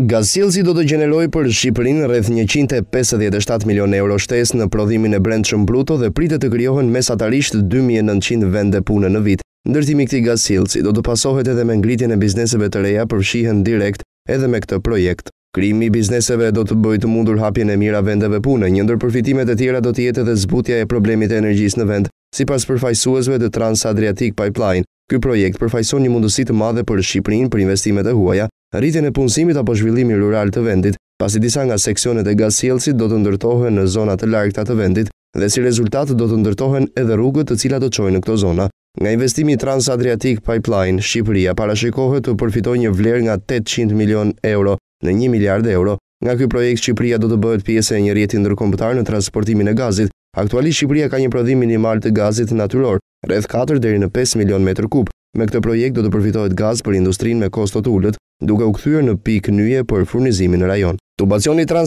Gazilzi do të gjeneroj për Shqipërin rrëth 157 milion euro shtes në prodhimin e brend shumë bruto dhe pritet të kryohen mesatarisht 2900 vende punë në vit. Ndërtimi këti Gazilzi do të pasohet edhe me ngritjen e bizneseve të reja përshihën direkt edhe me këtë projekt. Krimi bizneseve do të bëjt mundur hapjen e mira vendeve punë, njëndër përfitimet e tjera do të jetë edhe zbutja e problemit e energjis në vend, si pas përfajsuesve të Trans-Adriatic Pipeline. Ky projekt përfajson një mundësit madhe për Shqipërin për investimet e huaja, rritjen e punësimit apo zhvillimi rural të vendit, pasi disa nga seksionet e gazjellësit do të ndërtohen në zona të largëta të vendit dhe si rezultat do të ndërtohen edhe rrugët të cilat do çojnë në këto zona. Nga investimi Trans-Adriatic Pipeline, Shqipëria parashikohet të përfitojë një vlerë nga 800 milion euro në 1 miliard euro. Nga ky projekt Shqipëria do të bëhet pjesë e një rjeti ndërkombëtar në transportimin e gazit. Aktualisht Shqipëria ka një prodhim minimal të gazit natyror, rreth 4 deri në 5 milion metër kub. Me këtë projekt do të përfitohet gaz për industrinë me kosto të ulët, duke u kthyer në pikë nyje për furnizimin në rajon. Tubacioni pa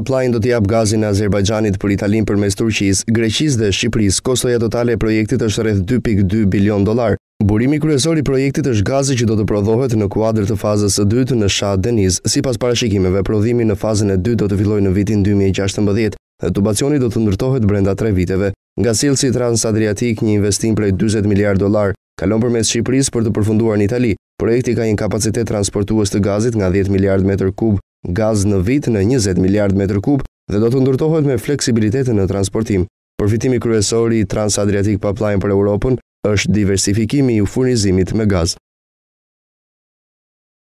Pipeline do të jap gazin e Azerbajxhanit për Italinë përmes Turqisë, Greqisë dhe Shqipërisë. Kostoja totale e projektit është rreth 2.2 bilion dollar. Burimi kryesor i projektit është gazi që do të prodhohet në kuadrë të fazës së dytë në Shah Deniz. Sipas parashikimeve, prodhimi në fazën e dytë do të fillojë në vitin 2016 dhe tubacioni do të ndërtohet brenda 3 viteve. Nga si Transadriatik një investim prej 40 miliard dollar kalon përmes Shqipërisë për të përfunduar në Itali. Projekti ka një kapacitet transportues të gazit nga 10 miliard metër kub gaz në vit në 20 miliard metër kub dhe do të ndurtohet me fleksibilitetin në transportim. Përfitimi kryesori i Trans-Adriatic Pipeline për Europën është diversifikimi i furnizimit me gazë.